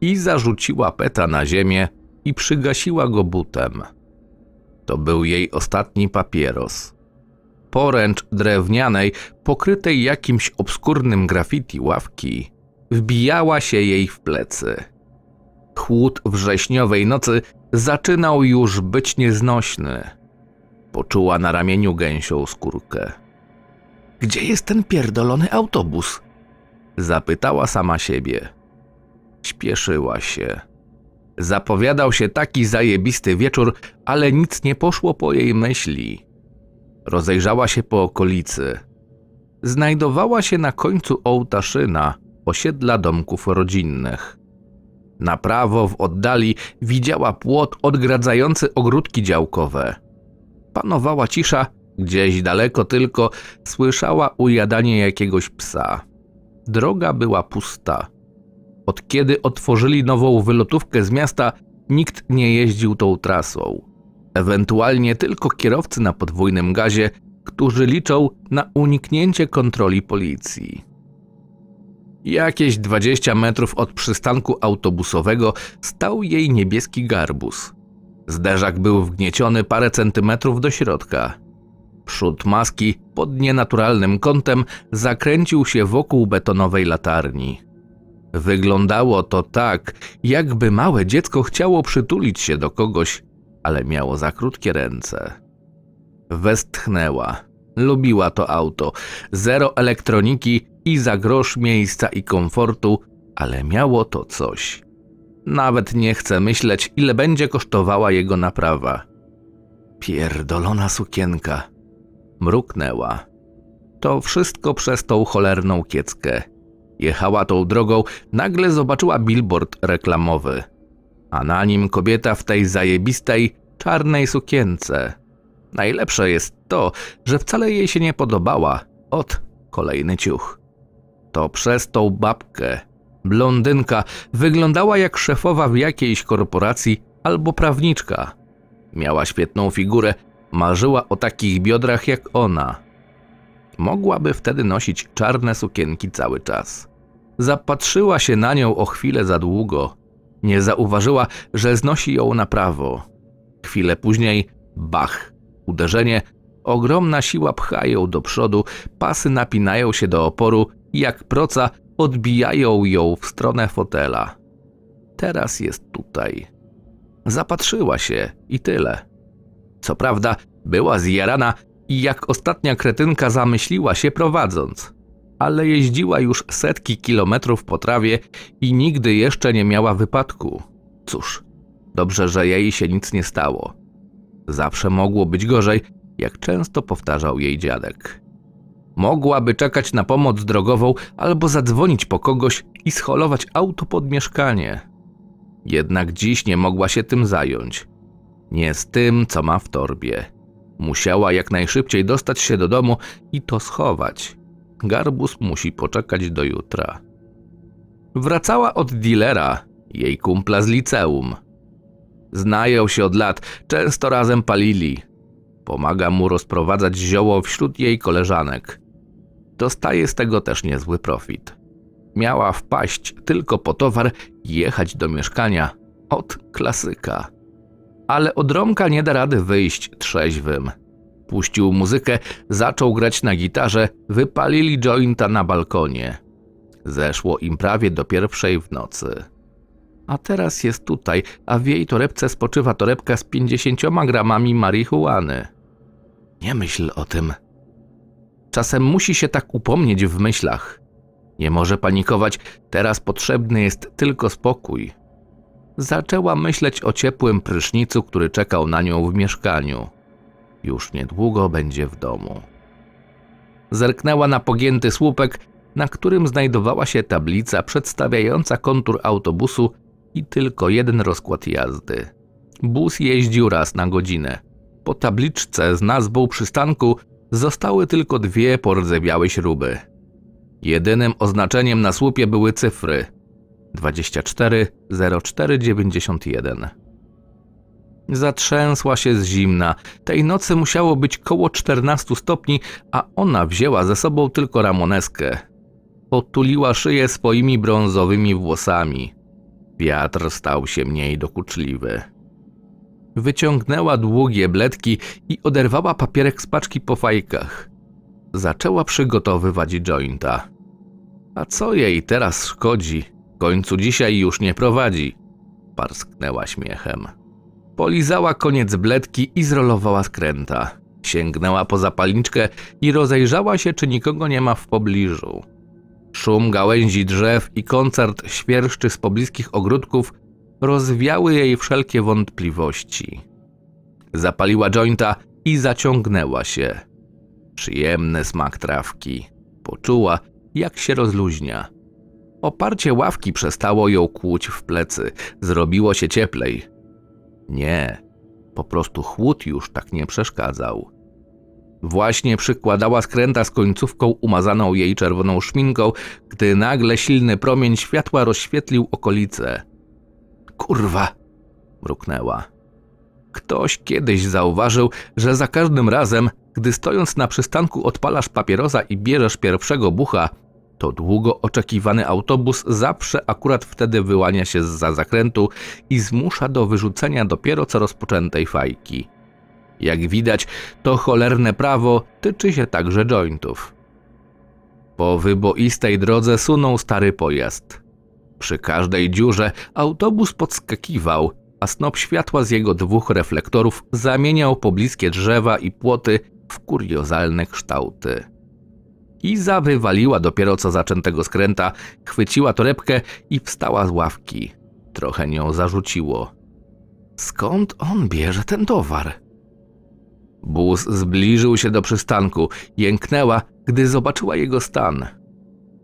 i zarzuciła peta na ziemię i przygasiła go butem. To był jej ostatni papieros. Poręcz drewnianej, pokrytej jakimś obskurnym graffiti ławki, wbijała się jej w plecy. Chłód wrześniowej nocy zaczynał już być nieznośny. Poczuła na ramieniu gęsią skórkę. Gdzie jest ten pierdolony autobus? Zapytała sama siebie. Śpieszyła się. Zapowiadał się taki zajebisty wieczór, ale nic nie poszło po jej myśli. Rozejrzała się po okolicy. Znajdowała się na końcu ołtaszyna, osiedla domków rodzinnych. Na prawo w oddali widziała płot odgradzający ogródki działkowe. Panowała cisza, gdzieś daleko tylko słyszała ujadanie jakiegoś psa. Droga była pusta. Od kiedy otworzyli nową wylotówkę z miasta, nikt nie jeździł tą trasą. Ewentualnie tylko kierowcy na podwójnym gazie, którzy liczą na uniknięcie kontroli policji. Jakieś 20 metrów od przystanku autobusowego stał jej niebieski garbus. Zderzak był wgnieciony parę centymetrów do środka. Przód maski pod nienaturalnym kątem zakręcił się wokół betonowej latarni. Wyglądało to tak, jakby małe dziecko chciało przytulić się do kogoś, ale miało za krótkie ręce. Westchnęła. Lubiła to auto. Zero elektroniki i za grosz miejsca i komfortu, ale miało to coś. Nawet nie chcę myśleć, ile będzie kosztowała jego naprawa. Pierdolona sukienka. Mruknęła. To wszystko przez tą cholerną kieckę jechała tą drogą, nagle zobaczyła billboard reklamowy, a na nim kobieta w tej zajebistej, czarnej sukience. Najlepsze jest to, że wcale jej się nie podobała. Ot, kolejny ciuch. To przez tą babkę. Blondynka wyglądała jak szefowa w jakiejś korporacji albo prawniczka. Miała świetną figurę, marzyła o takich biodrach jak ona. Mogłaby wtedy nosić czarne sukienki cały czas. Zapatrzyła się na nią o chwilę za długo. Nie zauważyła, że znosi ją na prawo. Chwilę później bach, uderzenie, ogromna siła pcha ją do przodu, pasy napinają się do oporu i jak proca odbijają ją w stronę fotela. Teraz jest tutaj. Zapatrzyła się i tyle. Co prawda była zjarana i jak ostatnia kretynka zamyśliła się prowadząc ale jeździła już setki kilometrów po trawie i nigdy jeszcze nie miała wypadku. Cóż, dobrze, że jej się nic nie stało. Zawsze mogło być gorzej, jak często powtarzał jej dziadek. Mogłaby czekać na pomoc drogową albo zadzwonić po kogoś i scholować auto pod mieszkanie. Jednak dziś nie mogła się tym zająć. Nie z tym, co ma w torbie. Musiała jak najszybciej dostać się do domu i to schować. Garbus musi poczekać do jutra. Wracała od dilera, jej kumpla z liceum. Znają się od lat, często razem palili. Pomaga mu rozprowadzać zioło wśród jej koleżanek. Dostaje z tego też niezły profit. Miała wpaść tylko po towar i jechać do mieszkania. Od klasyka. Ale od nie da rady wyjść trzeźwym puścił muzykę, zaczął grać na gitarze, wypalili jointa na balkonie. Zeszło im prawie do pierwszej w nocy. A teraz jest tutaj, a w jej torebce spoczywa torebka z pięćdziesięcioma gramami marihuany. Nie myśl o tym. Czasem musi się tak upomnieć w myślach. Nie może panikować, teraz potrzebny jest tylko spokój. Zaczęła myśleć o ciepłym prysznicu, który czekał na nią w mieszkaniu. Już niedługo będzie w domu. Zerknęła na pogięty słupek, na którym znajdowała się tablica przedstawiająca kontur autobusu i tylko jeden rozkład jazdy. Bus jeździł raz na godzinę. Po tabliczce z nazwą przystanku zostały tylko dwie porzewiałe śruby. Jedynym oznaczeniem na słupie były cyfry 240491. Zatrzęsła się z zimna. Tej nocy musiało być koło 14 stopni, a ona wzięła ze sobą tylko ramoneskę. Potuliła szyję swoimi brązowymi włosami. Wiatr stał się mniej dokuczliwy. Wyciągnęła długie bledki i oderwała papierek z paczki po fajkach. Zaczęła przygotowywać jointa. A co jej teraz szkodzi? W końcu dzisiaj już nie prowadzi. Parsknęła śmiechem. Polizała koniec bledki i zrolowała skręta. Sięgnęła po zapalniczkę i rozejrzała się, czy nikogo nie ma w pobliżu. Szum gałęzi drzew i koncert świerszczy z pobliskich ogródków rozwiały jej wszelkie wątpliwości. Zapaliła jointa i zaciągnęła się. Przyjemny smak trawki. Poczuła, jak się rozluźnia. Oparcie ławki przestało ją kłuć w plecy. Zrobiło się cieplej. Nie, po prostu chłód już tak nie przeszkadzał. Właśnie przykładała skręta z końcówką umazaną jej czerwoną szminką, gdy nagle silny promień światła rozświetlił okolice. Kurwa! mruknęła. Ktoś kiedyś zauważył, że za każdym razem, gdy stojąc na przystanku odpalasz papierosa i bierzesz pierwszego bucha, to długo oczekiwany autobus zawsze akurat wtedy wyłania się zza zakrętu i zmusza do wyrzucenia dopiero co rozpoczętej fajki. Jak widać, to cholerne prawo tyczy się także jointów. Po wyboistej drodze sunął stary pojazd. Przy każdej dziurze autobus podskakiwał, a snop światła z jego dwóch reflektorów zamieniał pobliskie drzewa i płoty w kuriozalne kształty. Iza wywaliła dopiero co zaczętego skręta, chwyciła torebkę i wstała z ławki. Trochę nią zarzuciło. Skąd on bierze ten towar? Bus zbliżył się do przystanku. Jęknęła, gdy zobaczyła jego stan.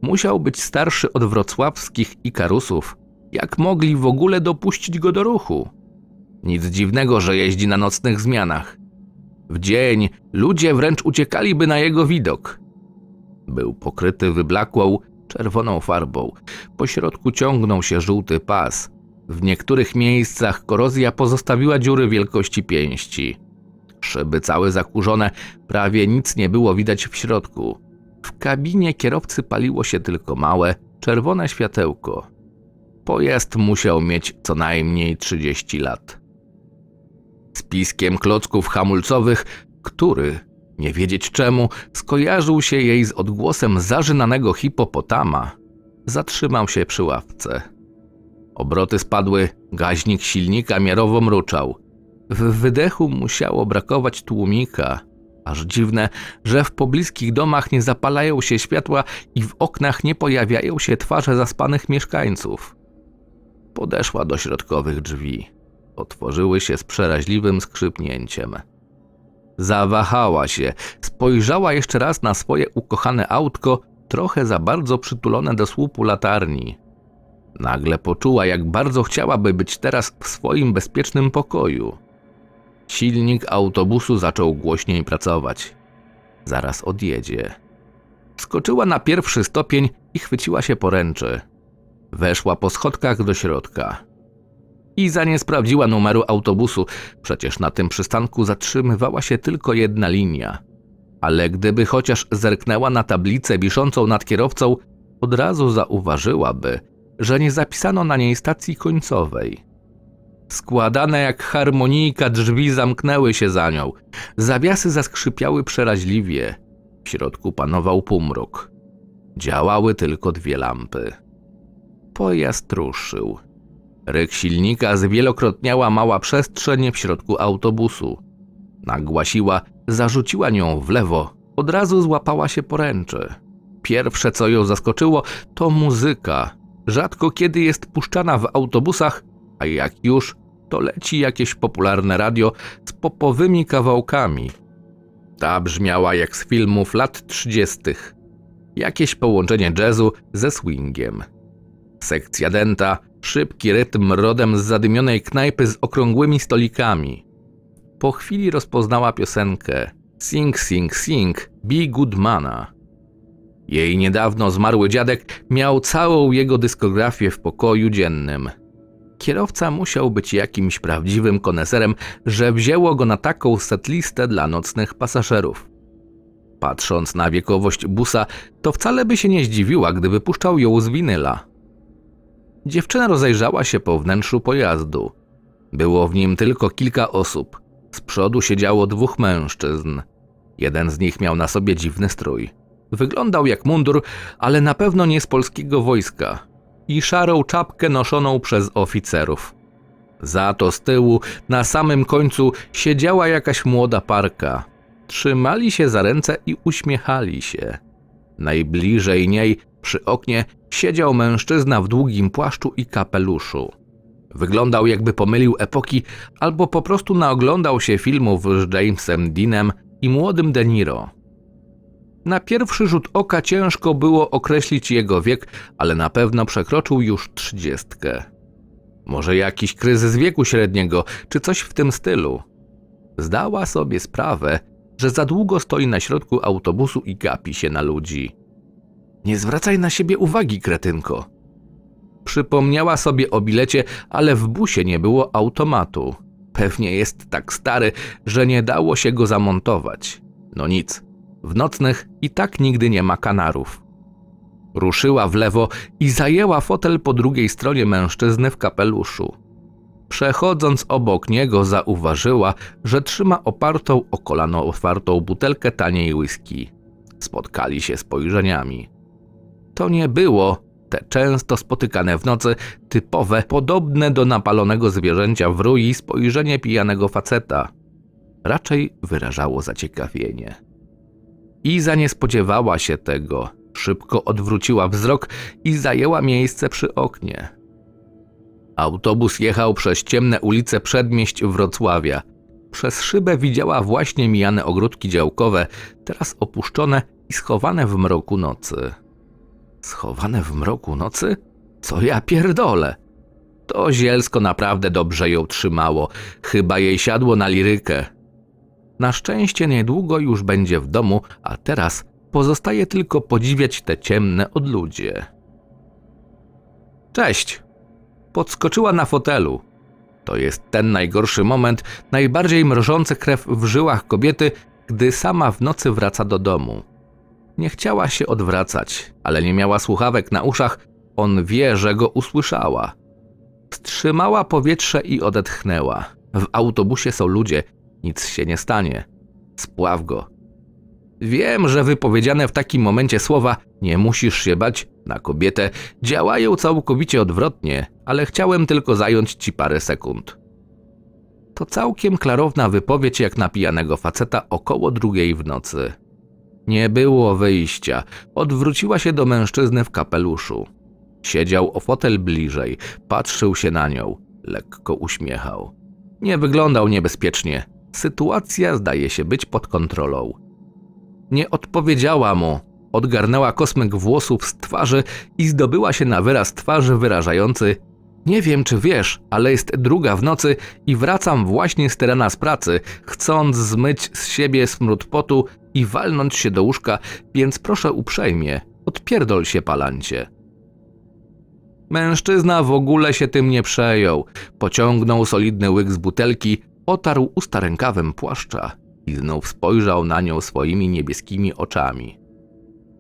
Musiał być starszy od wrocławskich Ikarusów. Jak mogli w ogóle dopuścić go do ruchu? Nic dziwnego, że jeździ na nocnych zmianach. W dzień ludzie wręcz uciekaliby na jego widok. Był pokryty wyblakłą, czerwoną farbą. Po środku ciągnął się żółty pas. W niektórych miejscach korozja pozostawiła dziury wielkości pięści. Szyby całe zakurzone, prawie nic nie było widać w środku. W kabinie kierowcy paliło się tylko małe, czerwone światełko. Pojazd musiał mieć co najmniej 30 lat. Z piskiem klocków hamulcowych, który nie wiedzieć czemu, skojarzył się jej z odgłosem zarzynanego hipopotama. Zatrzymał się przy ławce. Obroty spadły, gaźnik silnika miarowo mruczał. W wydechu musiało brakować tłumika. Aż dziwne, że w pobliskich domach nie zapalają się światła i w oknach nie pojawiają się twarze zaspanych mieszkańców. Podeszła do środkowych drzwi. Otworzyły się z przeraźliwym skrzypnięciem. Zawahała się, spojrzała jeszcze raz na swoje ukochane autko, trochę za bardzo przytulone do słupu latarni. Nagle poczuła, jak bardzo chciałaby być teraz w swoim bezpiecznym pokoju. Silnik autobusu zaczął głośniej pracować. Zaraz odjedzie. Skoczyła na pierwszy stopień i chwyciła się poręczy. Weszła po schodkach do środka. Iza nie sprawdziła numeru autobusu, przecież na tym przystanku zatrzymywała się tylko jedna linia. Ale gdyby chociaż zerknęła na tablicę wiszącą nad kierowcą, od razu zauważyłaby, że nie zapisano na niej stacji końcowej. Składane jak harmonijka drzwi zamknęły się za nią. Zawiasy zaskrzypiały przeraźliwie. W środku panował półmrok. Działały tylko dwie lampy. Pojazd ruszył. Ryk silnika zwielokrotniała mała przestrzeń w środku autobusu. Nagłasiła, zarzuciła nią w lewo, od razu złapała się poręczy. Pierwsze, co ją zaskoczyło, to muzyka. Rzadko kiedy jest puszczana w autobusach, a jak już, to leci jakieś popularne radio z popowymi kawałkami. Ta brzmiała jak z filmów lat 30. Jakieś połączenie jazzu ze swingiem. Sekcja denta Szybki rytm rodem z zadymionej knajpy z okrągłymi stolikami. Po chwili rozpoznała piosenkę Sing Sing Sing B. Goodmana. Jej niedawno zmarły dziadek miał całą jego dyskografię w pokoju dziennym. Kierowca musiał być jakimś prawdziwym koneserem, że wzięło go na taką setlistę dla nocnych pasażerów. Patrząc na wiekowość busa, to wcale by się nie zdziwiła, gdyby puszczał ją z winyla. Dziewczyna rozejrzała się po wnętrzu pojazdu. Było w nim tylko kilka osób. Z przodu siedziało dwóch mężczyzn. Jeden z nich miał na sobie dziwny strój. Wyglądał jak mundur, ale na pewno nie z polskiego wojska. I szarą czapkę noszoną przez oficerów. Za to z tyłu, na samym końcu, siedziała jakaś młoda parka. Trzymali się za ręce i uśmiechali się. Najbliżej niej przy oknie siedział mężczyzna w długim płaszczu i kapeluszu. Wyglądał jakby pomylił epoki albo po prostu naoglądał się filmów z Jamesem Deanem i młodym De Niro. Na pierwszy rzut oka ciężko było określić jego wiek, ale na pewno przekroczył już trzydziestkę. Może jakiś kryzys wieku średniego, czy coś w tym stylu. Zdała sobie sprawę, że za długo stoi na środku autobusu i gapi się na ludzi. Nie zwracaj na siebie uwagi, kretynko. Przypomniała sobie o bilecie, ale w busie nie było automatu. Pewnie jest tak stary, że nie dało się go zamontować. No nic, w nocnych i tak nigdy nie ma kanarów. Ruszyła w lewo i zajęła fotel po drugiej stronie mężczyzny w kapeluszu. Przechodząc obok niego, zauważyła, że trzyma opartą o kolano otwartą butelkę taniej whisky. Spotkali się spojrzeniami to nie było te często spotykane w nocy, typowe, podobne do napalonego zwierzęcia w rui spojrzenie pijanego faceta. Raczej wyrażało zaciekawienie. Iza nie spodziewała się tego. Szybko odwróciła wzrok i zajęła miejsce przy oknie. Autobus jechał przez ciemne ulice przedmieść Wrocławia. Przez szybę widziała właśnie mijane ogródki działkowe, teraz opuszczone i schowane w mroku nocy. Schowane w mroku nocy? Co ja pierdolę? To zielsko naprawdę dobrze ją trzymało. Chyba jej siadło na lirykę. Na szczęście niedługo już będzie w domu, a teraz pozostaje tylko podziwiać te ciemne odludzie. Cześć! Podskoczyła na fotelu. To jest ten najgorszy moment, najbardziej mrożący krew w żyłach kobiety, gdy sama w nocy wraca do domu. Nie chciała się odwracać, ale nie miała słuchawek na uszach. On wie, że go usłyszała. Wstrzymała powietrze i odetchnęła. W autobusie są ludzie, nic się nie stanie. Spław go. Wiem, że wypowiedziane w takim momencie słowa nie musisz się bać na kobietę działają całkowicie odwrotnie, ale chciałem tylko zająć ci parę sekund. To całkiem klarowna wypowiedź jak napijanego faceta około drugiej w nocy. Nie było wyjścia. Odwróciła się do mężczyzny w kapeluszu. Siedział o fotel bliżej, patrzył się na nią, lekko uśmiechał. Nie wyglądał niebezpiecznie. Sytuacja zdaje się być pod kontrolą. Nie odpowiedziała mu. Odgarnęła kosmyk włosów z twarzy i zdobyła się na wyraz twarzy wyrażający nie wiem, czy wiesz, ale jest druga w nocy i wracam właśnie z terena z pracy, chcąc zmyć z siebie smród potu i walnąć się do łóżka, więc proszę uprzejmie, odpierdol się palancie. Mężczyzna w ogóle się tym nie przejął. Pociągnął solidny łyk z butelki, otarł usta rękawem płaszcza i znów spojrzał na nią swoimi niebieskimi oczami.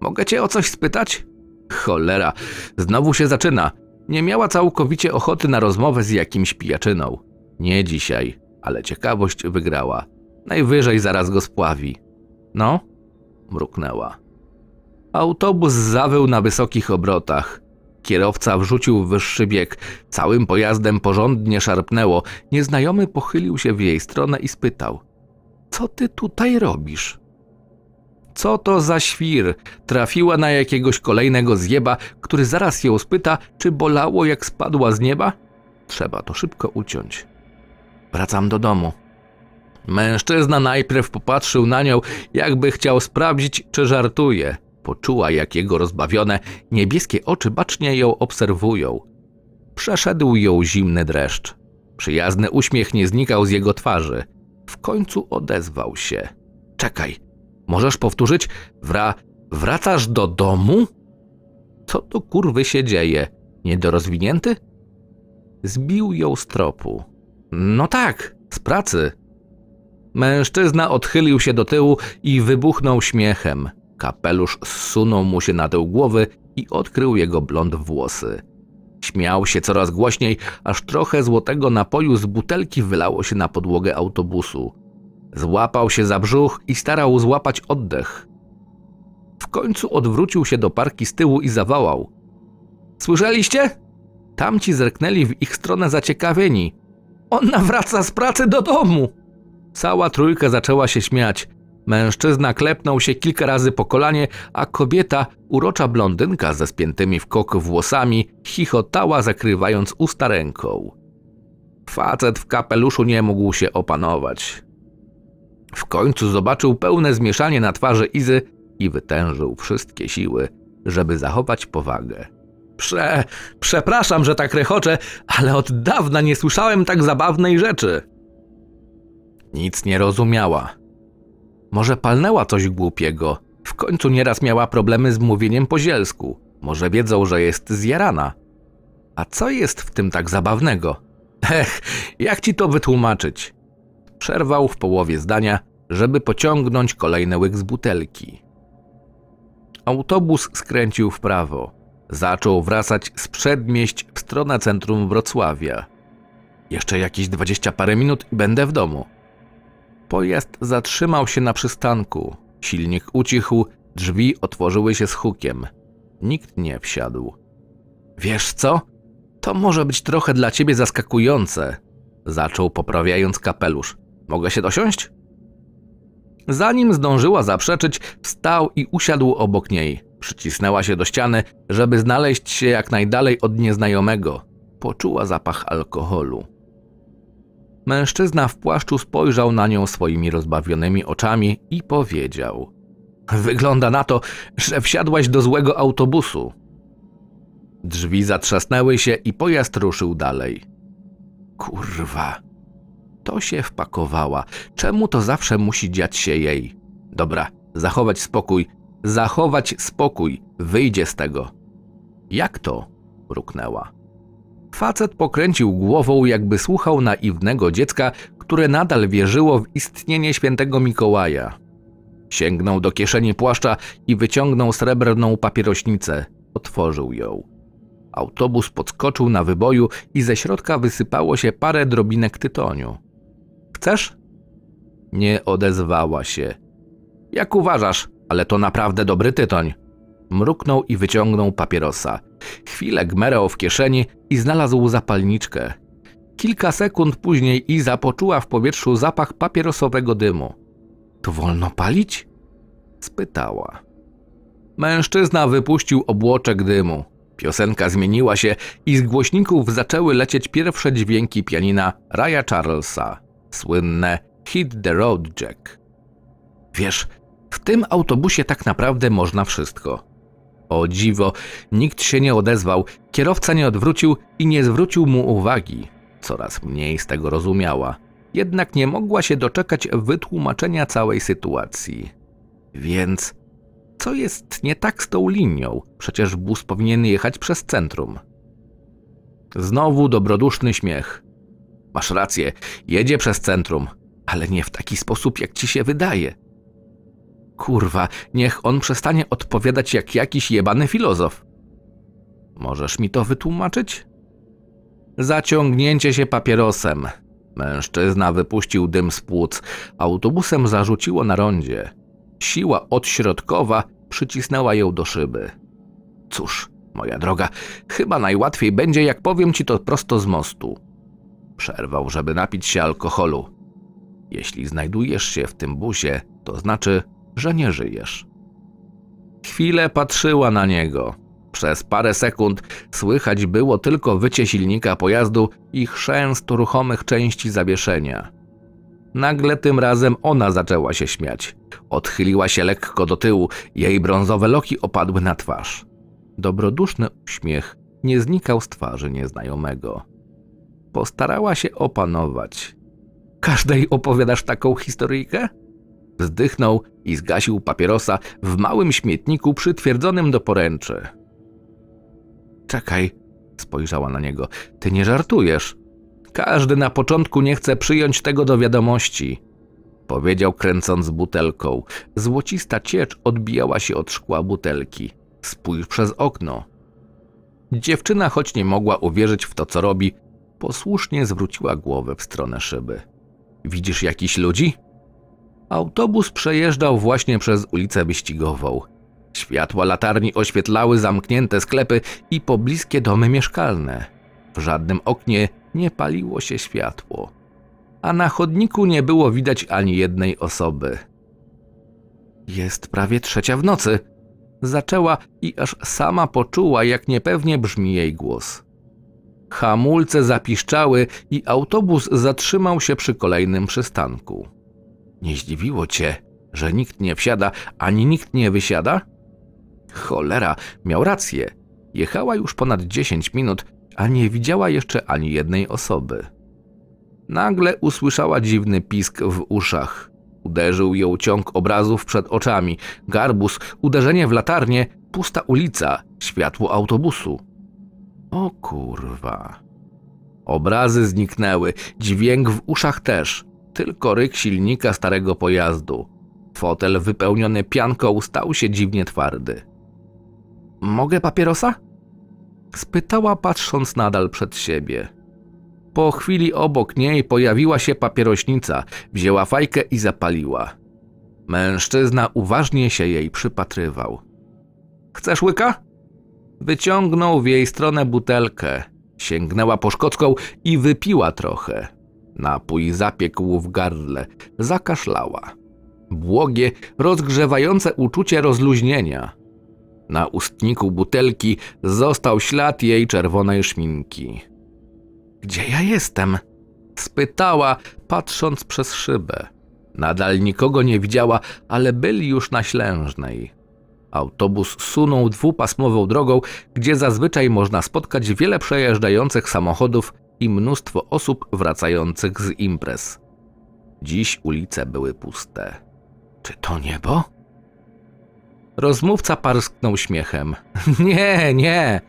Mogę cię o coś spytać? Cholera, znowu się zaczyna. Nie miała całkowicie ochoty na rozmowę z jakimś pijaczyną. Nie dzisiaj, ale ciekawość wygrała. Najwyżej zaraz go spławi. No? mruknęła. Autobus zawył na wysokich obrotach. Kierowca wrzucił wyższy bieg. Całym pojazdem porządnie szarpnęło. Nieznajomy pochylił się w jej stronę i spytał. Co ty tutaj robisz? Co to za świr? Trafiła na jakiegoś kolejnego zjeba, który zaraz ją spyta, czy bolało jak spadła z nieba? Trzeba to szybko uciąć. Wracam do domu. Mężczyzna najpierw popatrzył na nią, jakby chciał sprawdzić, czy żartuje. Poczuła, jak jego rozbawione, niebieskie oczy bacznie ją obserwują. Przeszedł ją zimny dreszcz. Przyjazny uśmiech nie znikał z jego twarzy. W końcu odezwał się. Czekaj, możesz powtórzyć? Wra... wracasz do domu? Co to kurwy się dzieje? Niedorozwinięty? Zbił ją z tropu. No tak, z pracy, Mężczyzna odchylił się do tyłu i wybuchnął śmiechem. Kapelusz zsunął mu się na tył głowy i odkrył jego blond włosy. Śmiał się coraz głośniej, aż trochę złotego napoju z butelki wylało się na podłogę autobusu. Złapał się za brzuch i starał złapać oddech. W końcu odwrócił się do parki z tyłu i zawołał. Słyszeliście? Tamci zerknęli w ich stronę zaciekawieni. Ona wraca z pracy do domu! Cała trójka zaczęła się śmiać. Mężczyzna klepnął się kilka razy po kolanie, a kobieta, urocza blondynka ze spiętymi w kok włosami, chichotała zakrywając usta ręką. Facet w kapeluszu nie mógł się opanować. W końcu zobaczył pełne zmieszanie na twarzy Izy i wytężył wszystkie siły, żeby zachować powagę. Prze, przepraszam, że tak rechoczę, ale od dawna nie słyszałem tak zabawnej rzeczy. Nic nie rozumiała. Może palnęła coś głupiego. W końcu nieraz miała problemy z mówieniem po zielsku. Może wiedzą, że jest zjarana. A co jest w tym tak zabawnego? Ech, jak ci to wytłumaczyć? Przerwał w połowie zdania, żeby pociągnąć kolejny łyk z butelki. Autobus skręcił w prawo. Zaczął wracać z przedmieść w stronę centrum Wrocławia. Jeszcze jakieś dwadzieścia parę minut i będę w domu. Pojazd zatrzymał się na przystanku. Silnik ucichł, drzwi otworzyły się z hukiem. Nikt nie wsiadł. Wiesz co? To może być trochę dla ciebie zaskakujące, zaczął poprawiając kapelusz. Mogę się dosiąść? Zanim zdążyła zaprzeczyć, wstał i usiadł obok niej. Przycisnęła się do ściany, żeby znaleźć się jak najdalej od nieznajomego. Poczuła zapach alkoholu. Mężczyzna w płaszczu spojrzał na nią swoimi rozbawionymi oczami i powiedział: Wygląda na to, że wsiadłaś do złego autobusu. Drzwi zatrzasnęły się i pojazd ruszył dalej. Kurwa. To się wpakowała. Czemu to zawsze musi dziać się jej? Dobra, zachować spokój. Zachować spokój. Wyjdzie z tego. Jak to? mruknęła. Facet pokręcił głową, jakby słuchał naiwnego dziecka, które nadal wierzyło w istnienie świętego Mikołaja. Sięgnął do kieszeni płaszcza i wyciągnął srebrną papierośnicę. Otworzył ją. Autobus podskoczył na wyboju i ze środka wysypało się parę drobinek tytoniu. Chcesz? Nie odezwała się. Jak uważasz, ale to naprawdę dobry tytoń. Mruknął i wyciągnął papierosa. Chwilę gmerał w kieszeni i znalazł zapalniczkę. Kilka sekund później Iza poczuła w powietrzu zapach papierosowego dymu. To wolno palić? spytała. Mężczyzna wypuścił obłoczek dymu. Piosenka zmieniła się i z głośników zaczęły lecieć pierwsze dźwięki pianina Raya Charlesa, słynne Hit the Road Jack. Wiesz, w tym autobusie tak naprawdę można wszystko. O dziwo, nikt się nie odezwał, kierowca nie odwrócił i nie zwrócił mu uwagi. Coraz mniej z tego rozumiała. Jednak nie mogła się doczekać wytłumaczenia całej sytuacji. Więc co jest nie tak z tą linią? Przecież bus powinien jechać przez centrum. Znowu dobroduszny śmiech. Masz rację, jedzie przez centrum, ale nie w taki sposób, jak ci się wydaje. Kurwa, niech on przestanie odpowiadać jak jakiś jebany filozof. Możesz mi to wytłumaczyć? Zaciągnięcie się papierosem. Mężczyzna wypuścił dym z płuc. Autobusem zarzuciło na rondzie. Siła odśrodkowa przycisnęła ją do szyby. Cóż, moja droga, chyba najłatwiej będzie, jak powiem ci to prosto z mostu. Przerwał, żeby napić się alkoholu. Jeśli znajdujesz się w tym busie, to znaczy, że nie żyjesz. Chwilę patrzyła na niego. Przez parę sekund słychać było tylko wycie silnika pojazdu i chrzęst ruchomych części zawieszenia. Nagle tym razem ona zaczęła się śmiać. Odchyliła się lekko do tyłu, jej brązowe loki opadły na twarz. Dobroduszny uśmiech nie znikał z twarzy nieznajomego. Postarała się opanować. Każdej opowiadasz taką historyjkę? Zdychnął i zgasił papierosa w małym śmietniku przytwierdzonym do poręczy. Czekaj, spojrzała na niego. Ty nie żartujesz. Każdy na początku nie chce przyjąć tego do wiadomości. Powiedział kręcąc butelką. Złocista ciecz odbijała się od szkła butelki. Spójrz przez okno. Dziewczyna, choć nie mogła uwierzyć w to, co robi, posłusznie zwróciła głowę w stronę szyby. Widzisz jakiś ludzi? Autobus przejeżdżał właśnie przez ulicę Wyścigową. Światła latarni oświetlały zamknięte sklepy i pobliskie domy mieszkalne. W żadnym oknie nie paliło się światło, a na chodniku nie było widać ani jednej osoby. Jest prawie trzecia w nocy. Zaczęła i aż sama poczuła, jak niepewnie brzmi jej głos. Hamulce zapiszczały i autobus zatrzymał się przy kolejnym przystanku. Nie zdziwiło cię, że nikt nie wsiada, ani nikt nie wysiada? Cholera, miał rację. Jechała już ponad 10 minut, a nie widziała jeszcze ani jednej osoby. Nagle usłyszała dziwny pisk w uszach. Uderzył ją ciąg obrazów przed oczami, garbus, uderzenie w latarnię, pusta ulica, światło autobusu. O kurwa. Obrazy zniknęły, dźwięk w uszach też tylko ryk silnika starego pojazdu. Fotel wypełniony pianką stał się dziwnie twardy. Mogę papierosa? Spytała patrząc nadal przed siebie. Po chwili obok niej pojawiła się papierośnica, wzięła fajkę i zapaliła. Mężczyzna uważnie się jej przypatrywał. Chcesz łyka? Wyciągnął w jej stronę butelkę. Sięgnęła po szkocką i wypiła trochę. Napój zapiekł w gardle, zakaszlała. Błogie, rozgrzewające uczucie rozluźnienia. Na ustniku butelki został ślad jej czerwonej szminki. Gdzie ja jestem? spytała, patrząc przez szybę. Nadal nikogo nie widziała, ale byli już na Ślężnej. Autobus sunął dwupasmową drogą, gdzie zazwyczaj można spotkać wiele przejeżdżających samochodów i mnóstwo osób wracających z imprez. Dziś ulice były puste. Czy to niebo? Rozmówca parsknął śmiechem. Nie, nie!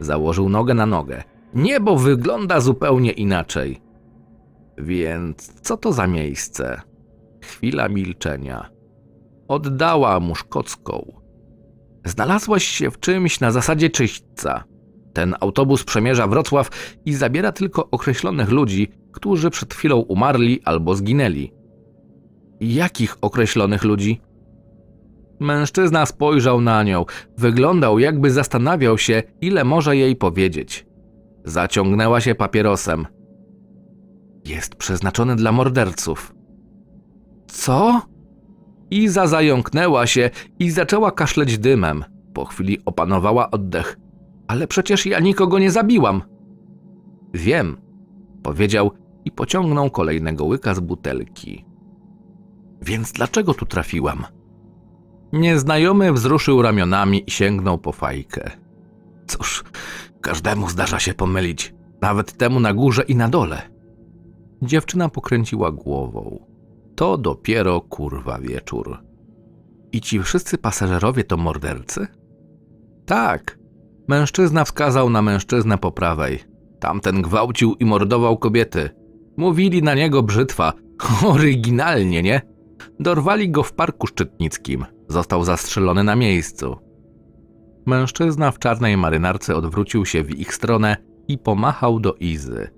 Założył nogę na nogę. Niebo wygląda zupełnie inaczej. Więc co to za miejsce? Chwila milczenia. Oddała mu szkocką. Znalazłaś się w czymś na zasadzie czyśćca. Ten autobus przemierza Wrocław i zabiera tylko określonych ludzi, którzy przed chwilą umarli albo zginęli. Jakich określonych ludzi? Mężczyzna spojrzał na nią, wyglądał jakby zastanawiał się, ile może jej powiedzieć. Zaciągnęła się papierosem. Jest przeznaczony dla morderców. Co? Iza zająknęła się i zaczęła kaszleć dymem. Po chwili opanowała oddech. Ale przecież ja nikogo nie zabiłam. Wiem, powiedział i pociągnął kolejnego łyka z butelki. Więc dlaczego tu trafiłam? Nieznajomy wzruszył ramionami i sięgnął po fajkę. Cóż, każdemu zdarza się pomylić, nawet temu na górze i na dole. Dziewczyna pokręciła głową. To dopiero kurwa wieczór. I ci wszyscy pasażerowie to mordercy? Tak, Mężczyzna wskazał na mężczyznę po prawej. Tamten gwałcił i mordował kobiety. Mówili na niego brzytwa. Oryginalnie, nie? Dorwali go w parku szczytnickim. Został zastrzelony na miejscu. Mężczyzna w czarnej marynarce odwrócił się w ich stronę i pomachał do Izy.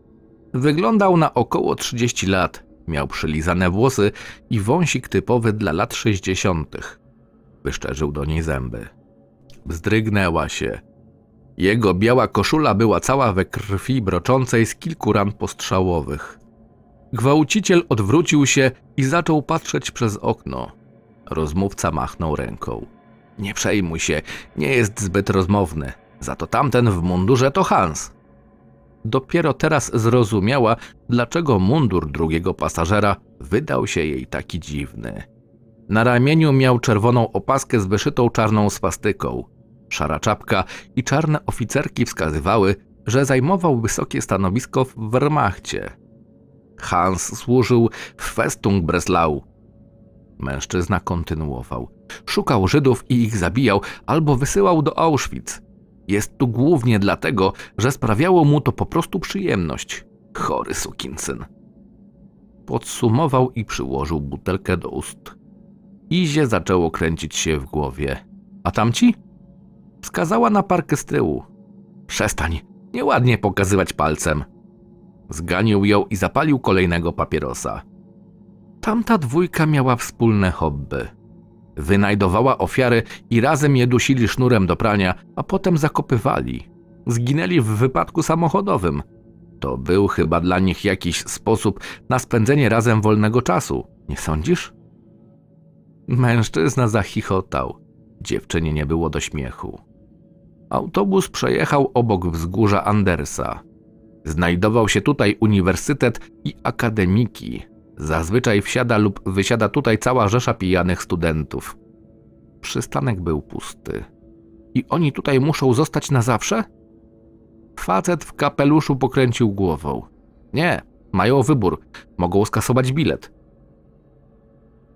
Wyglądał na około 30 lat, miał przylizane włosy i wąsik typowy dla lat 60. Wyszczerzył do niej zęby. Zdrygnęła się. Jego biała koszula była cała we krwi broczącej z kilku ran postrzałowych. Gwałciciel odwrócił się i zaczął patrzeć przez okno. Rozmówca machnął ręką. Nie przejmuj się, nie jest zbyt rozmowny. Za to tamten w mundurze to Hans. Dopiero teraz zrozumiała, dlaczego mundur drugiego pasażera wydał się jej taki dziwny. Na ramieniu miał czerwoną opaskę z wyszytą czarną swastyką szara czapka i czarne oficerki wskazywały, że zajmował wysokie stanowisko w Wehrmachcie. Hans służył w Festung Breslau. Mężczyzna kontynuował. Szukał Żydów i ich zabijał albo wysyłał do Auschwitz. Jest tu głównie dlatego, że sprawiało mu to po prostu przyjemność. Chory sukinsyn. Podsumował i przyłożył butelkę do ust. Izie zaczęło kręcić się w głowie. A tamci? wskazała na parkę z tyłu. Przestań, nieładnie pokazywać palcem. Zganił ją i zapalił kolejnego papierosa. Tamta dwójka miała wspólne hobby. Wynajdowała ofiary i razem je dusili sznurem do prania, a potem zakopywali. Zginęli w wypadku samochodowym. To był chyba dla nich jakiś sposób na spędzenie razem wolnego czasu, nie sądzisz? Mężczyzna zachichotał. Dziewczynie nie było do śmiechu autobus przejechał obok wzgórza Andersa. Znajdował się tutaj uniwersytet i akademiki. Zazwyczaj wsiada lub wysiada tutaj cała rzesza pijanych studentów. Przystanek był pusty. I oni tutaj muszą zostać na zawsze? Facet w kapeluszu pokręcił głową. Nie, mają wybór. Mogą skasować bilet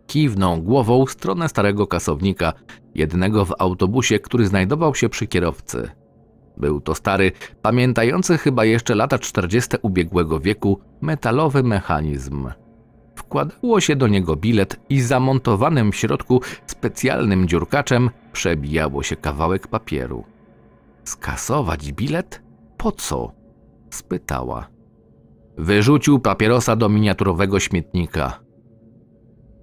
kiwnął głową w stronę starego kasownika, jednego w autobusie, który znajdował się przy kierowcy. Był to stary, pamiętający chyba jeszcze lata 40 ubiegłego wieku, metalowy mechanizm. Wkładało się do niego bilet i zamontowanym w środku specjalnym dziurkaczem przebijało się kawałek papieru. Skasować bilet? Po co? spytała. Wyrzucił papierosa do miniaturowego śmietnika.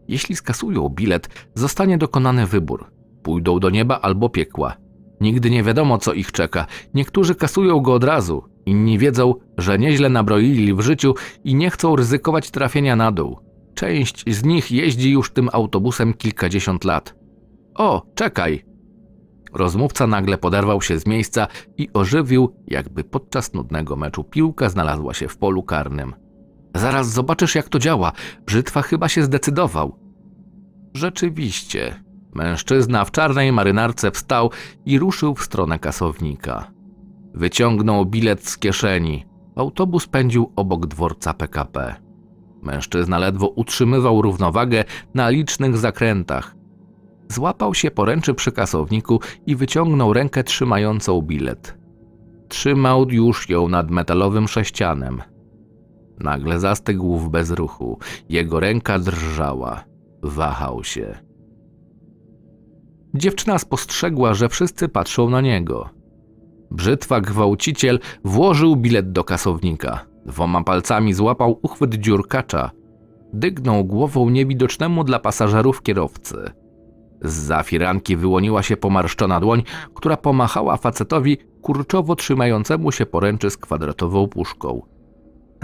Jeśli skasują bilet, zostanie dokonany wybór. Pójdą do nieba albo piekła. Nigdy nie wiadomo, co ich czeka. Niektórzy kasują go od razu, inni wiedzą, że nieźle nabroili w życiu i nie chcą ryzykować trafienia na dół. Część z nich jeździ już tym autobusem kilkadziesiąt lat. O, czekaj! Rozmówca nagle poderwał się z miejsca i ożywił, jakby podczas nudnego meczu piłka znalazła się w polu karnym. Zaraz zobaczysz, jak to działa. Brzytwa chyba się zdecydował. Rzeczywiście. Mężczyzna w czarnej marynarce wstał i ruszył w stronę kasownika. Wyciągnął bilet z kieszeni. Autobus pędził obok dworca PKP. Mężczyzna ledwo utrzymywał równowagę na licznych zakrętach. Złapał się poręczy przy kasowniku i wyciągnął rękę trzymającą bilet. Trzymał już ją nad metalowym sześcianem. Nagle zastygł w bezruchu. Jego ręka drżała. Wahał się. Dziewczyna spostrzegła, że wszyscy patrzą na niego. Brzytwa gwałciciel włożył bilet do kasownika. Dwoma palcami złapał uchwyt dziurkacza. Dygnął głową niewidocznemu dla pasażerów kierowcy. Z za firanki wyłoniła się pomarszczona dłoń, która pomachała facetowi kurczowo trzymającemu się poręczy z kwadratową puszką.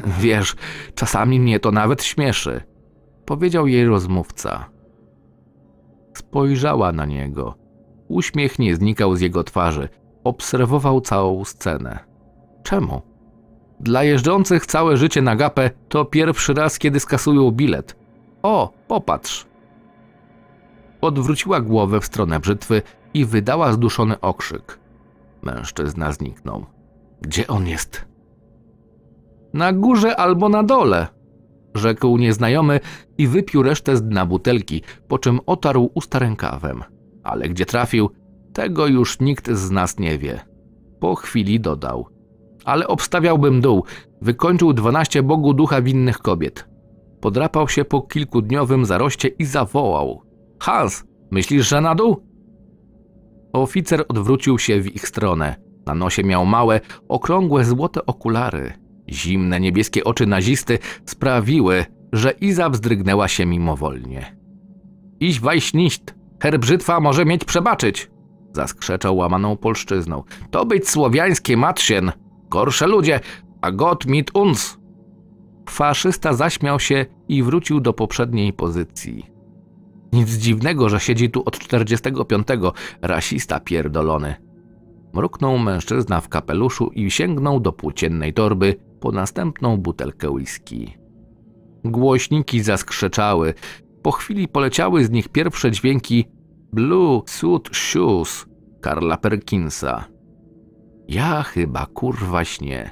Wiesz, czasami mnie to nawet śmieszy, powiedział jej rozmówca. Spojrzała na niego. Uśmiech nie znikał z jego twarzy. Obserwował całą scenę. Czemu? Dla jeżdżących całe życie na gapę to pierwszy raz, kiedy skasują bilet. O, popatrz! Odwróciła głowę w stronę brzytwy i wydała zduszony okrzyk. Mężczyzna zniknął. Gdzie on jest? Na górze albo na dole, rzekł nieznajomy i wypił resztę z dna butelki, po czym otarł usta rękawem. Ale gdzie trafił, tego już nikt z nas nie wie. Po chwili dodał. Ale obstawiałbym dół, wykończył dwanaście bogu ducha winnych kobiet. Podrapał się po kilkudniowym zaroście i zawołał. Hans, myślisz, że na dół? Oficer odwrócił się w ich stronę. Na nosie miał małe, okrągłe złote okulary. Zimne niebieskie oczy nazisty sprawiły, że Iza wzdrygnęła się mimowolnie. Iś wajś herbrzytwa może mieć przebaczyć! Zaskrzeczał łamaną polszczyzną. To być słowiańskie matszien, gorsze ludzie, a got mit uns! Faszysta zaśmiał się i wrócił do poprzedniej pozycji. Nic dziwnego, że siedzi tu od 45. Rasista pierdolony. Mruknął mężczyzna w kapeluszu i sięgnął do płóciennej torby po następną butelkę whisky. Głośniki zaskrzeczały. Po chwili poleciały z nich pierwsze dźwięki Blue Suit Shoes Karla Perkinsa. Ja chyba kurwa śnie.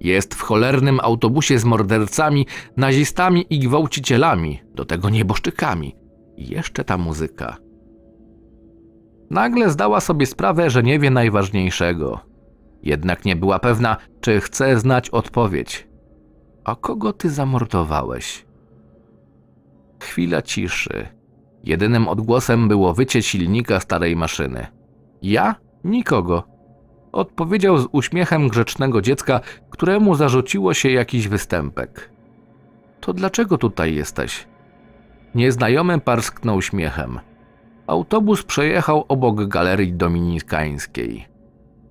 Jest w cholernym autobusie z mordercami, nazistami i gwałcicielami, do tego nieboszczykami. I jeszcze ta muzyka. Nagle zdała sobie sprawę, że nie wie najważniejszego. Jednak nie była pewna, czy chce znać odpowiedź. A kogo ty zamordowałeś? Chwila ciszy. Jedynym odgłosem było wycie silnika starej maszyny. Ja? Nikogo. Odpowiedział z uśmiechem grzecznego dziecka, któremu zarzuciło się jakiś występek. To dlaczego tutaj jesteś? Nieznajomy parsknął śmiechem. Autobus przejechał obok galerii dominikańskiej.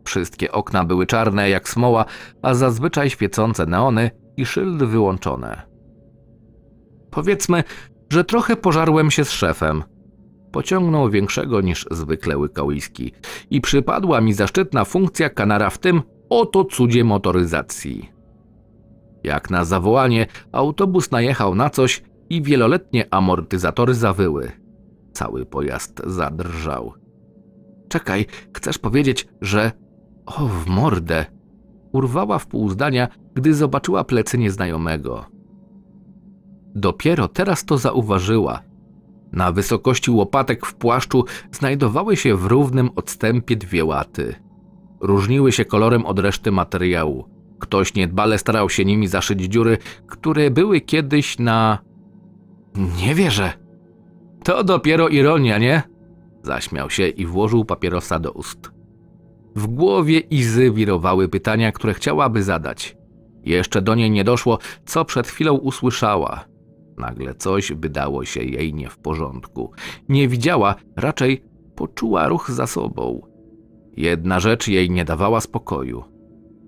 Wszystkie okna były czarne jak smoła, a zazwyczaj świecące neony i szyldy wyłączone. Powiedzmy, że trochę pożarłem się z szefem. Pociągnął większego niż zwykle łykałyski i przypadła mi zaszczytna funkcja kanara w tym oto cudzie motoryzacji. Jak na zawołanie, autobus najechał na coś i wieloletnie amortyzatory zawyły. Cały pojazd zadrżał. Czekaj, chcesz powiedzieć, że... O, w mordę! Urwała w pół zdania, gdy zobaczyła plecy nieznajomego. Dopiero teraz to zauważyła. Na wysokości łopatek w płaszczu znajdowały się w równym odstępie dwie łaty. Różniły się kolorem od reszty materiału. Ktoś niedbale starał się nimi zaszyć dziury, które były kiedyś na... Nie wierzę! To dopiero ironia, nie? Zaśmiał się i włożył papierosa do ust. W głowie Izy wirowały pytania, które chciałaby zadać. Jeszcze do niej nie doszło, co przed chwilą usłyszała. Nagle coś wydało się jej nie w porządku. Nie widziała, raczej poczuła ruch za sobą. Jedna rzecz jej nie dawała spokoju.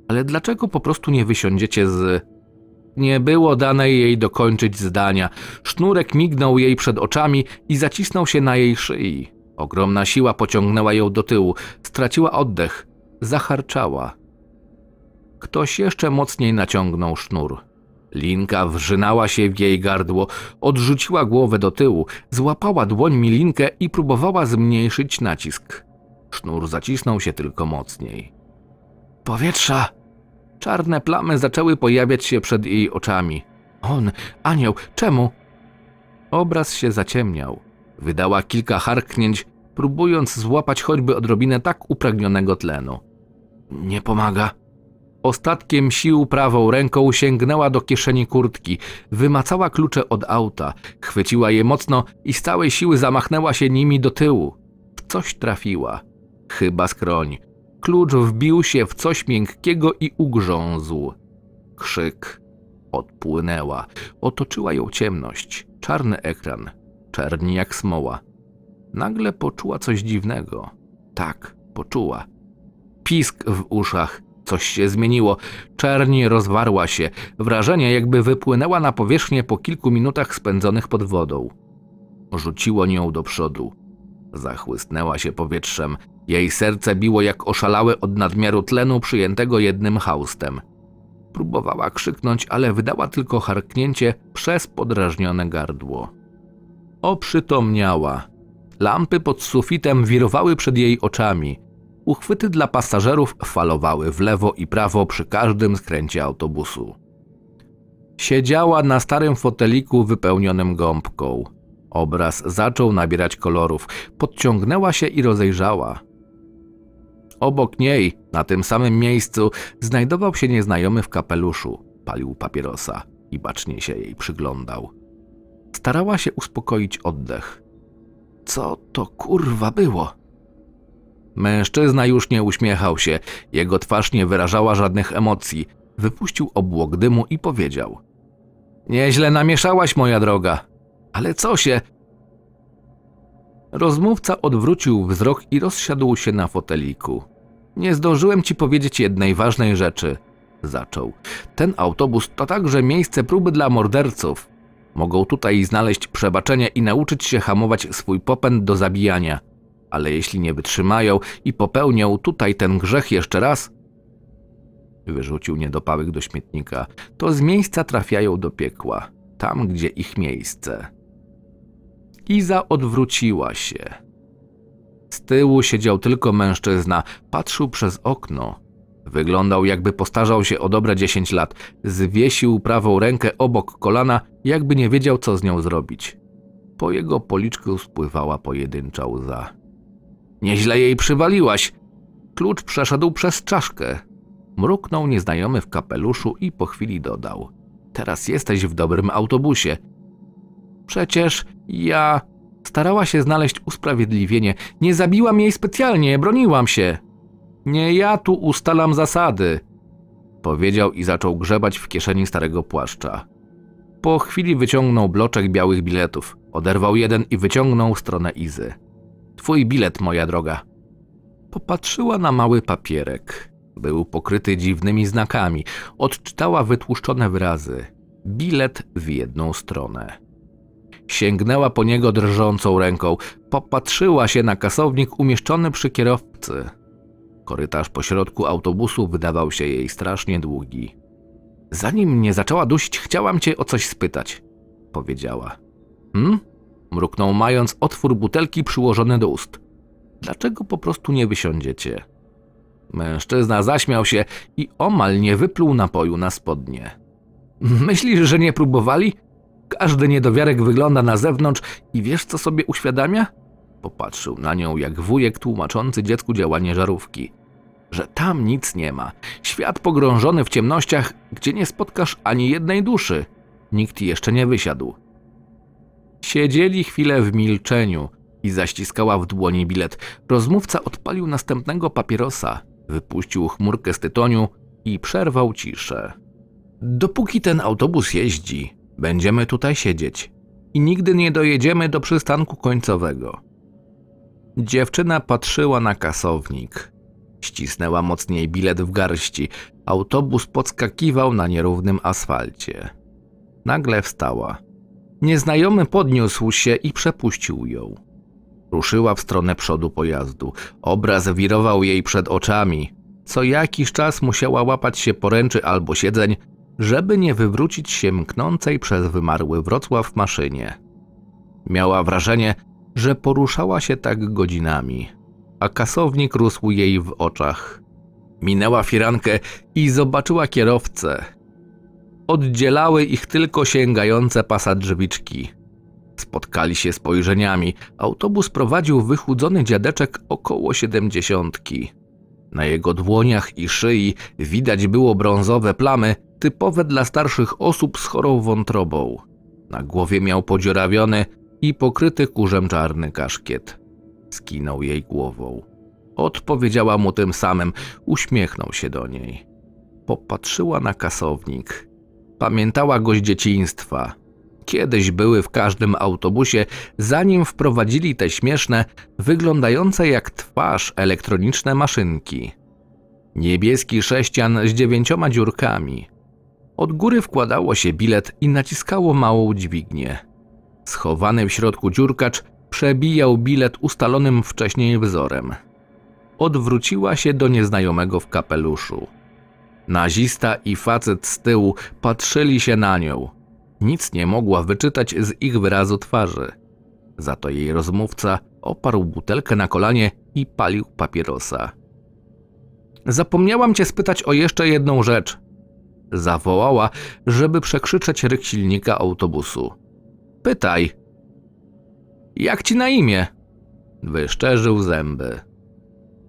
Ale dlaczego po prostu nie wysiądziecie z nie było dane jej dokończyć zdania. Sznurek mignął jej przed oczami i zacisnął się na jej szyi. Ogromna siła pociągnęła ją do tyłu. Straciła oddech. Zaharczała. Ktoś jeszcze mocniej naciągnął sznur. Linka wrzynała się w jej gardło, odrzuciła głowę do tyłu, złapała dłoń Milinkę i próbowała zmniejszyć nacisk. Sznur zacisnął się tylko mocniej. Powietrza! Czarne plamy zaczęły pojawiać się przed jej oczami. On, anioł, czemu? Obraz się zaciemniał. Wydała kilka harknięć, próbując złapać choćby odrobinę tak upragnionego tlenu. Nie pomaga. Ostatkiem sił prawą ręką sięgnęła do kieszeni kurtki, wymacała klucze od auta, chwyciła je mocno i z całej siły zamachnęła się nimi do tyłu. W coś trafiła. Chyba skroń. Klucz wbił się w coś miękkiego i ugrzązł. Krzyk odpłynęła. Otoczyła ją ciemność, czarny ekran, czerni jak smoła. Nagle poczuła coś dziwnego. Tak, poczuła. Pisk w uszach. Coś się zmieniło. Czerni rozwarła się. Wrażenie, jakby wypłynęła na powierzchnię po kilku minutach spędzonych pod wodą. Rzuciło nią do przodu. Zachłysnęła się powietrzem. Jej serce biło jak oszalałe od nadmiaru tlenu przyjętego jednym haustem. Próbowała krzyknąć, ale wydała tylko harknięcie przez podrażnione gardło. Oprzytomniała. Lampy pod sufitem wirowały przed jej oczami. Uchwyty dla pasażerów falowały w lewo i prawo przy każdym skręcie autobusu. Siedziała na starym foteliku wypełnionym gąbką. Obraz zaczął nabierać kolorów. Podciągnęła się i rozejrzała. Obok niej, na tym samym miejscu, znajdował się nieznajomy w kapeluszu. Palił papierosa i bacznie się jej przyglądał. Starała się uspokoić oddech. Co to kurwa było? Mężczyzna już nie uśmiechał się, jego twarz nie wyrażała żadnych emocji. Wypuścił obłok dymu i powiedział: Nieźle namieszałaś, moja droga. Ale co się, Rozmówca odwrócił wzrok i rozsiadł się na foteliku. Nie zdążyłem ci powiedzieć jednej ważnej rzeczy, zaczął. Ten autobus to także miejsce próby dla morderców. Mogą tutaj znaleźć przebaczenie i nauczyć się hamować swój popęd do zabijania. Ale jeśli nie wytrzymają i popełnią tutaj ten grzech jeszcze raz, wyrzucił niedopałek do śmietnika, to z miejsca trafiają do piekła, tam gdzie ich miejsce. Iza odwróciła się. Z tyłu siedział tylko mężczyzna, patrzył przez okno. Wyglądał jakby postarzał się o dobre 10 lat. Zwiesił prawą rękę obok kolana, jakby nie wiedział co z nią zrobić. Po jego policzku spływała pojedyncza łza. Nieźle jej przywaliłaś. Klucz przeszedł przez czaszkę. Mruknął nieznajomy w kapeluszu i po chwili dodał. Teraz jesteś w dobrym autobusie. Przecież ja. Starała się znaleźć usprawiedliwienie. Nie zabiłam jej specjalnie, broniłam się. Nie ja tu ustalam zasady, powiedział i zaczął grzebać w kieszeni starego płaszcza. Po chwili wyciągnął bloczek białych biletów. Oderwał jeden i wyciągnął stronę Izy. Twój bilet, moja droga. Popatrzyła na mały papierek. Był pokryty dziwnymi znakami. Odczytała wytłuszczone wyrazy. Bilet w jedną stronę. Sięgnęła po niego drżącą ręką. Popatrzyła się na kasownik umieszczony przy kierowcy. Korytarz pośrodku autobusu wydawał się jej strasznie długi. Zanim mnie zaczęła dusić, chciałam cię o coś spytać, powiedziała. Hm? Mruknął mając otwór butelki przyłożony do ust. Dlaczego po prostu nie wysiądziecie? Mężczyzna zaśmiał się i omal nie wypluł napoju na spodnie. Myślisz, że nie próbowali? Każdy niedowiarek wygląda na zewnątrz i wiesz, co sobie uświadamia? Popatrzył na nią jak wujek tłumaczący dziecku działanie żarówki. Że tam nic nie ma. Świat pogrążony w ciemnościach, gdzie nie spotkasz ani jednej duszy. Nikt jeszcze nie wysiadł. Siedzieli chwilę w milczeniu i zaściskała w dłoni bilet. Rozmówca odpalił następnego papierosa, wypuścił chmurkę z tytoniu i przerwał ciszę. Dopóki ten autobus jeździ, Będziemy tutaj siedzieć i nigdy nie dojedziemy do przystanku końcowego. Dziewczyna patrzyła na kasownik. Ścisnęła mocniej bilet w garści. Autobus podskakiwał na nierównym asfalcie. Nagle wstała. Nieznajomy podniósł się i przepuścił ją. Ruszyła w stronę przodu pojazdu. Obraz wirował jej przed oczami. Co jakiś czas musiała łapać się poręczy albo siedzeń, żeby nie wywrócić się mknącej przez wymarły Wrocław maszynie. Miała wrażenie, że poruszała się tak godzinami, a kasownik rósł jej w oczach. Minęła firankę i zobaczyła kierowcę. Oddzielały ich tylko sięgające pasa drzwiczki. Spotkali się spojrzeniami. Autobus prowadził wychudzony dziadeczek około siedemdziesiątki. Na jego dłoniach i szyi widać było brązowe plamy, typowe dla starszych osób z chorą wątrobą. Na głowie miał podziurawiony i pokryty kurzem czarny kaszkiet. Skinął jej głową. Odpowiedziała mu tym samym, uśmiechnął się do niej. Popatrzyła na kasownik. Pamiętała go z dzieciństwa. Kiedyś były w każdym autobusie, zanim wprowadzili te śmieszne, wyglądające jak twarz elektroniczne maszynki. Niebieski sześcian z dziewięcioma dziurkami – od góry wkładało się bilet i naciskało małą dźwignię. Schowany w środku dziurkacz przebijał bilet ustalonym wcześniej wzorem. Odwróciła się do nieznajomego w kapeluszu. Nazista i facet z tyłu patrzyli się na nią. Nic nie mogła wyczytać z ich wyrazu twarzy. Za to jej rozmówca oparł butelkę na kolanie i palił papierosa. Zapomniałam cię spytać o jeszcze jedną rzecz, zawołała, żeby przekrzyczeć ryk silnika autobusu. Pytaj. Jak ci na imię? Wyszczerzył zęby.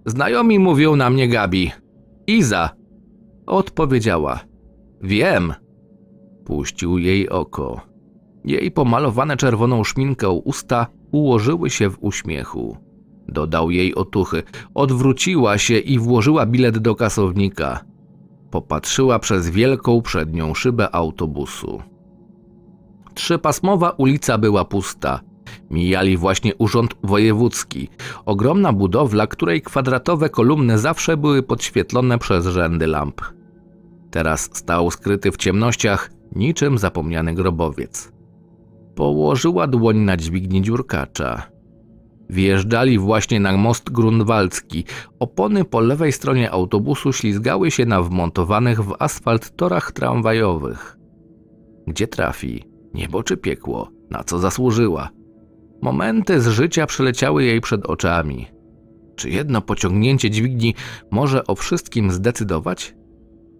Znajomi mówią na mnie Gabi. Iza. Odpowiedziała. Wiem. Puścił jej oko. Jej pomalowane czerwoną szminką usta ułożyły się w uśmiechu. Dodał jej otuchy. Odwróciła się i włożyła bilet do kasownika. Popatrzyła przez wielką przednią szybę autobusu. Trzypasmowa ulica była pusta. Mijali właśnie urząd wojewódzki, ogromna budowla, której kwadratowe kolumny zawsze były podświetlone przez rzędy lamp. Teraz stał skryty w ciemnościach, niczym zapomniany grobowiec. Położyła dłoń na dźwigni dziurkacza. Wjeżdżali właśnie na most grunwaldzki. Opony po lewej stronie autobusu ślizgały się na wmontowanych w asfalt torach tramwajowych. Gdzie trafi? Niebo czy piekło? Na co zasłużyła? Momenty z życia przeleciały jej przed oczami. Czy jedno pociągnięcie dźwigni może o wszystkim zdecydować?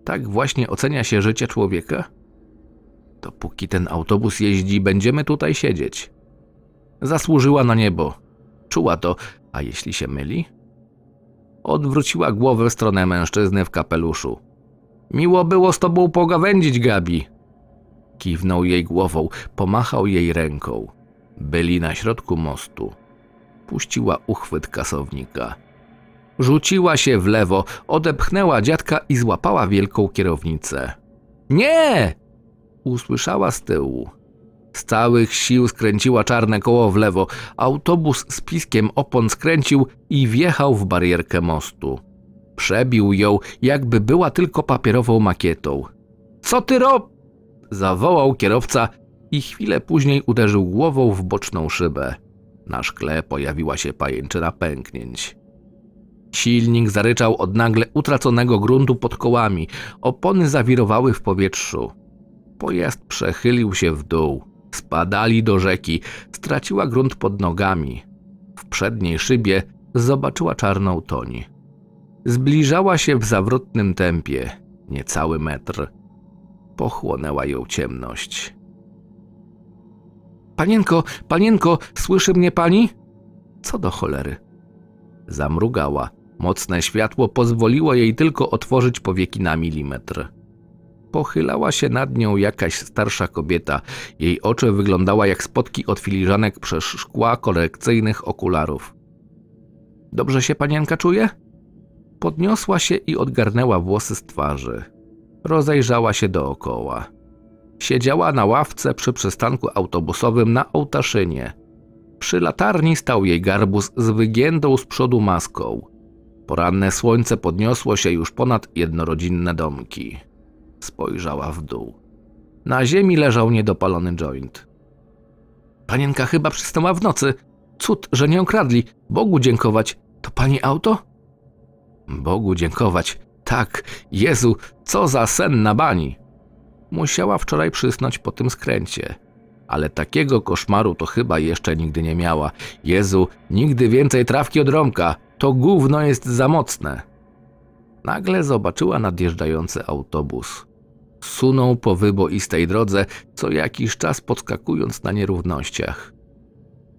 Tak właśnie ocenia się życie człowieka? Dopóki ten autobus jeździ, będziemy tutaj siedzieć. Zasłużyła na niebo, Czuła to, a jeśli się myli? Odwróciła głowę w stronę mężczyzny w kapeluszu. Miło było z tobą pogawędzić, Gabi. Kiwnął jej głową, pomachał jej ręką. Byli na środku mostu. Puściła uchwyt kasownika. Rzuciła się w lewo, odepchnęła dziadka i złapała wielką kierownicę. Nie! Usłyszała z tyłu. Z całych sił skręciła czarne koło w lewo. Autobus z piskiem opon skręcił i wjechał w barierkę mostu. Przebił ją, jakby była tylko papierową makietą. Co ty rob? zawołał kierowca i chwilę później uderzył głową w boczną szybę. Na szkle pojawiła się pajęczyna pęknięć. Silnik zaryczał od nagle utraconego gruntu pod kołami. Opony zawirowały w powietrzu. Pojazd przechylił się w dół. Spadali do rzeki, straciła grunt pod nogami. W przedniej szybie zobaczyła czarną toń. Zbliżała się w zawrotnym tempie, niecały metr. Pochłonęła ją ciemność. Panienko, panienko, słyszy mnie pani? Co do cholery? Zamrugała. Mocne światło pozwoliło jej tylko otworzyć powieki na milimetr. Pochylała się nad nią jakaś starsza kobieta. Jej oczy wyglądała jak spotki od filiżanek przez szkła korekcyjnych okularów. Dobrze się panienka czuje? Podniosła się i odgarnęła włosy z twarzy. Rozejrzała się dookoła. Siedziała na ławce przy przystanku autobusowym na ołtaszynie. Przy latarni stał jej garbus z wygiętą z przodu maską. Poranne słońce podniosło się już ponad jednorodzinne domki. Spojrzała w dół. Na ziemi leżał niedopalony joint. Panienka chyba przystała w nocy. Cud, że nie okradli. Bogu dziękować. To pani auto? Bogu dziękować. Tak, Jezu, co za sen na bani. Musiała wczoraj przysnąć po tym skręcie. Ale takiego koszmaru to chyba jeszcze nigdy nie miała. Jezu, nigdy więcej trawki od Romka. To gówno jest za mocne. Nagle zobaczyła nadjeżdżający autobus. Sunął po wyboistej drodze, co jakiś czas podskakując na nierównościach.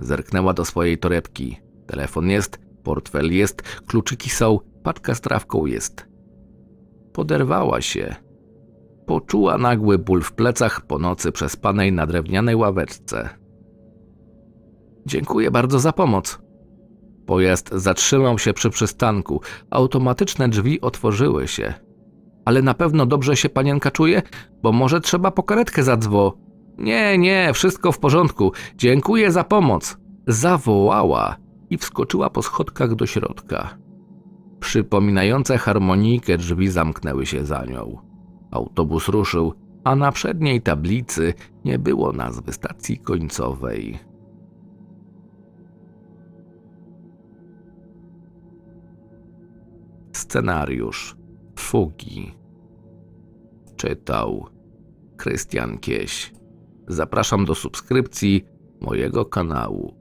Zerknęła do swojej torebki. Telefon jest, portfel jest, kluczyki są, paczka z trawką jest. Poderwała się. Poczuła nagły ból w plecach po nocy przespanej na drewnianej ławeczce. Dziękuję bardzo za pomoc. Pojazd zatrzymał się przy przystanku. Automatyczne drzwi otworzyły się. Ale na pewno dobrze się panienka czuje, bo może trzeba po karetkę zadzwo. Nie, nie, wszystko w porządku. Dziękuję za pomoc. Zawołała i wskoczyła po schodkach do środka. Przypominające harmonijkę drzwi zamknęły się za nią. Autobus ruszył, a na przedniej tablicy nie było nazwy stacji końcowej. Scenariusz Czytał Krystian Kieś. Zapraszam do subskrypcji mojego kanału.